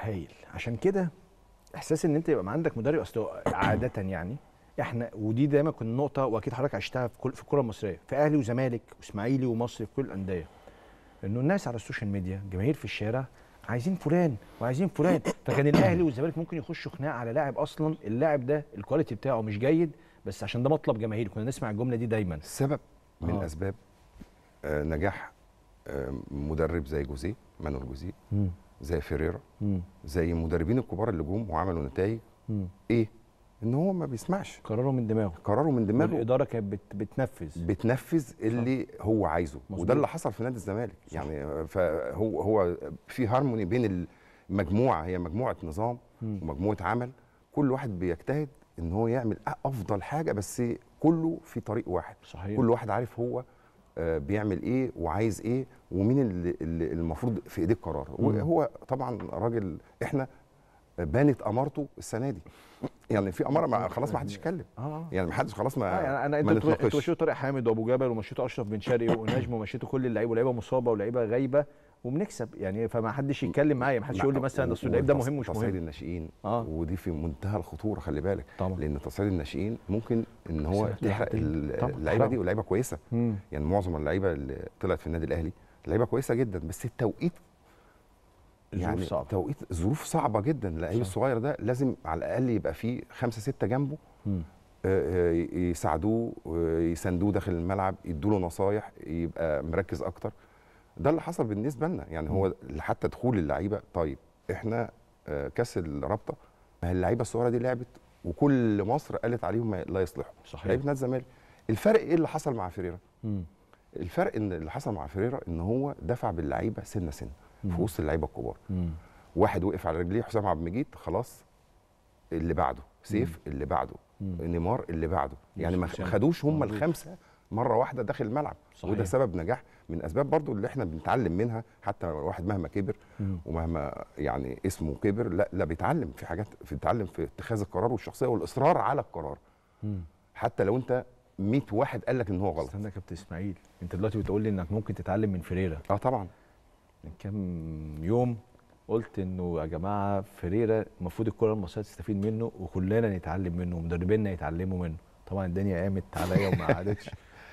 هايل عشان كده احساس ان انت يبقى عندك مدرب اصل عاده يعني احنا ودي دايما كنا نقطه واكيد حضرتك عشتها في كل في الكره المصريه في اهلي وزمالك واسماعيلي ومصر في كل الانديه انه الناس على السوشيال ميديا جماهير في الشارع عايزين فلان وعايزين فلان فكان الاهلي والزمالك ممكن يخشوا خناقه على لاعب اصلا اللاعب ده الكواليتي بتاعه مش جيد بس عشان ده مطلب جماهيري كنا نسمع الجمله دي دايما السبب آه. من اسباب آه، نجاح آه، مدرب زي جوزيه مانويل جوزيه زي فيريرا زي المدربين الكبار اللي جم وعملوا نتائج ايه ان هو ما بيسمعش قراره من دماغه قراره من دماغه الاداره كانت بت... بتنفذ بتنفذ اللي صح. هو عايزه مصدر. وده اللي حصل في نادي الزمالك صح. يعني فهو هو في هارموني بين المجموعه هي مجموعه نظام م. ومجموعه عمل كل واحد بيجتهد ان هو يعمل افضل حاجه بس كله في طريق واحد صحيح. كل واحد عارف هو آه، بيعمل ايه وعايز ايه ومين اللي المفروض في ايديه القرار وهو طبعا راجل احنا بانت امارته السنه دي يعني في اماره ما خلاص ما حدش يتكلم آه. يعني ما حدش خلاص ما آه يعني انا انت انتوا مشيتوا طارق حامد وابو جبل ومشيتوا اشرف بن شرقي ونجم ومشيتوا كل اللعيبه ولعيبه مصابه ولعيبه غايبه وبنكسب يعني فما حدش يتكلم معايا ما حدش يقول لي مثلا اصل اللعيب ده مهم مش مهم تصعيد الناشئين آه. ودي في منتهى الخطوره خلي بالك طبعا. لان تصعيد الناشئين ممكن ان هو يحرق اللعيبه دي واللعيبه كويسه مم. يعني معظم اللعيبه اللي طلعت في النادي الاهلي لعيبه كويسه جدا بس التوقيت يعني صعب. توقيت ظروف صعبه جدا اللعيب الصغير ده لازم على الاقل يبقى فيه خمسه سته جنبه مم. آه، آه، يساعدوه آه، يساندوه داخل الملعب يدوا له نصايح يبقى مركز اكتر ده اللي حصل بالنسبه لنا يعني هو حتى دخول اللعيبه طيب احنا آه، كاس الرابطه ما هي اللعيبه الصغيره دي لعبت وكل مصر قالت عليهم لا يصلحوا صحيح لعيبه نادي الزمالك الفرق ايه اللي حصل مع فيريرا؟ الفرق ان اللي حصل مع فيريرا ان هو دفع باللعيبه سنه سنه في وسط اللعيبه الكبار واحد وقف على رجليه حسام عبد المجيد خلاص اللي بعده سيف اللي بعده نيمار اللي بعده يعني ما خدوش هم الخمسه مره واحده داخل الملعب صحيح. وده سبب نجاح من اسباب برضو اللي احنا بنتعلم منها حتى الواحد مهما كبر مم. ومهما يعني اسمه كبر لا لا بيتعلم في حاجات بيتعلم في اتخاذ القرار والشخصيه والاصرار على القرار مم. حتى لو انت 100 واحد قال لك ان هو غلط استنى يا كابتن اسماعيل انت دلوقتي بتقول لي انك ممكن تتعلم من فيريرا اه طبعا من كام يوم قلت انه يا جماعه فيريرا المفروض الكره المصريه تستفيد منه وكلنا نتعلم منه ومدربينا يتعلموا منه طبعا الدنيا قامت عليا وما قعدتش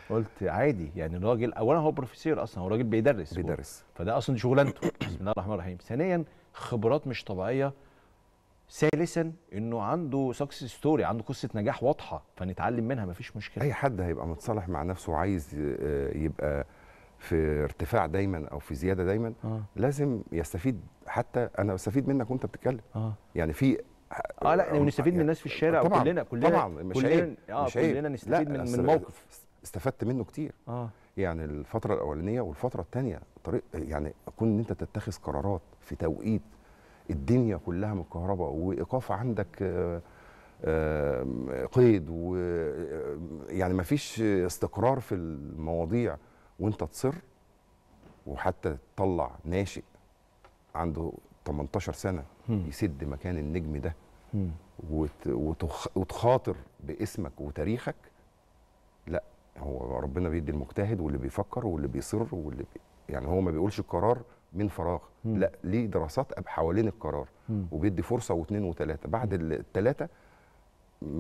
قلت عادي يعني الراجل اولا هو بروفيسور اصلا هو راجل بيدرس بيدرس فده اصلا شغلانته بسم الله الرحمن الرحيم ثانيا خبرات مش طبيعيه ثالثا انه عنده سكسس ستوري عنده قصه نجاح واضحه فنتعلم منها مفيش مشكله اي حد هيبقى متصالح مع نفسه وعايز آه، يبقى في ارتفاع دايما او في زياده دايما آه. لازم يستفيد حتى انا بستفيد منك وانت بتتكلم آه. يعني في اه لا نستفيد من الناس في الشارع طبعا كلنا طبعا مش كلنا, آه كلنا نستفيد من, من موقف استفدت منه كتير آه. يعني الفتره الاولانيه والفتره الثانيه طريق يعني كون ان انت تتخذ قرارات في توقيت الدنيا كلها من الكهرباء وايقاف عندك آه، قيد و يعني ما فيش استقرار في المواضيع وانت تصر وحتى تطلع ناشئ عنده 18 سنه يسد مكان النجم ده وتخاطر باسمك وتاريخك لا هو ربنا بيدي المجتهد واللي بيفكر واللي بيصر واللي بي يعني هو ما بيقولش القرار من فراغ مم. لا ليه دراسات حوالين القرار مم. وبيدي فرصه واثنين وثلاثه بعد الثلاثه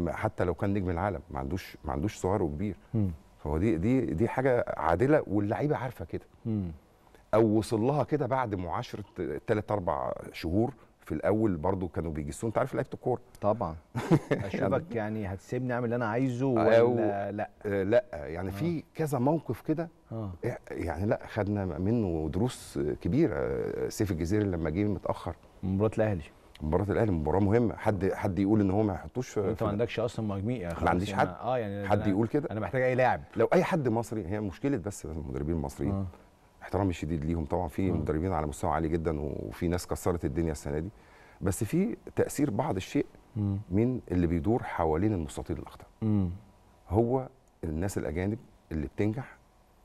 حتى لو كان نجم العالم ما عندوش ما عندوش صغير وكبير فهو دي دي دي حاجه عادله واللعيبه عارفه كده او وصل لها كده بعد معاشره ثلاث اربع شهور في الاول برضو كانوا بيجسوا انت عارف لعيبه الكوره طبعا يعني اشوفك يعني هتسيبني اعمل اللي انا عايزه ولا لا آه لا يعني آه. في كذا موقف كده آه. يعني لا خدنا منه دروس كبيره سيف الجزيري لما جه متاخر مباراه الاهلي مباراه الاهلي مباراه مهمه حد حد يقول ان هو ما يحطوش انت ما عندكش اصلا مهاجمين يعني ما عنديش يعني حد اه يعني حد يقول كده انا محتاج اي لاعب لو اي حد مصري هي مشكله بس المدربين المصريين آه. احترامي الشديد ليهم طبعا في مدربين على مستوى عالي جدا وفي ناس كسرت الدنيا السنه دي بس في تاثير بعض الشيء من اللي بيدور حوالين المستطيل الاخضر هو الناس الاجانب اللي بتنجح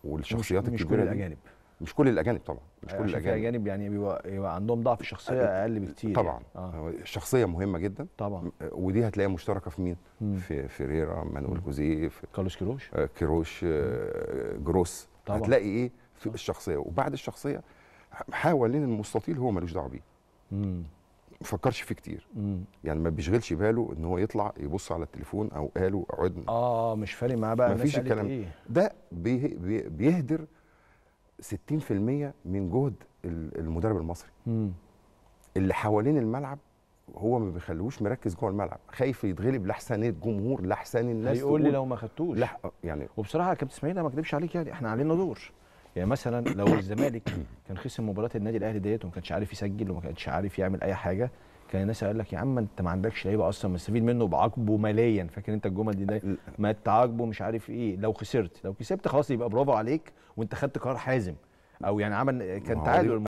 والشخصيات مش, مش كل الاجانب مش كل الاجانب طبعا مش آه، كل الاجانب اجانب يعني بيبقى, عندهم ضعف شخصيه آه، اقل بكتير طبعا يعني. آه. الشخصيه مهمه جدا طبعا ودي هتلاقيها مشتركه في مين مم. في فيريرا مانويل جوزيه في كارلوس كيروش آه كيروش آه جروس طبعا. هتلاقي ايه في الشخصيه وبعد الشخصيه حاول المستطيل هو ملوش دعوه بيه ما فكرش فيه كتير مم. يعني ما بيشغلش باله ان هو يطلع يبص على التليفون او قاله اقعدنا اه مش فارق معاه بقى ما فيش الكلام إيه؟ ده بيه بيهدر 60% من جهد المدرب المصري مم. اللي حوالين الملعب هو ما بيخلوش مركز جوه الملعب خايف يتغلب لحسنيه جمهور لحسن الناس هيقول لي لو ما خدتوش لا يعني وبصراحه يا كابتن اسماعيل انا ما اكذبش عليك يعني احنا علينا دور يعني مثلا لو الزمالك كان خسر مباراه النادي الاهلي ديت وما كانش عارف يسجل وما كانش عارف يعمل اي حاجه كان الناس قال لك يا عم انت ما عندكش لعيبه اصلا مستفيد منه بعاقبه ماليا فاكر انت الجمل دي, دي ما تعاقبه مش عارف ايه لو خسرت لو كسبت خلاص يبقى برافو عليك وانت خدت قرار حازم او يعني عمل كان تعادل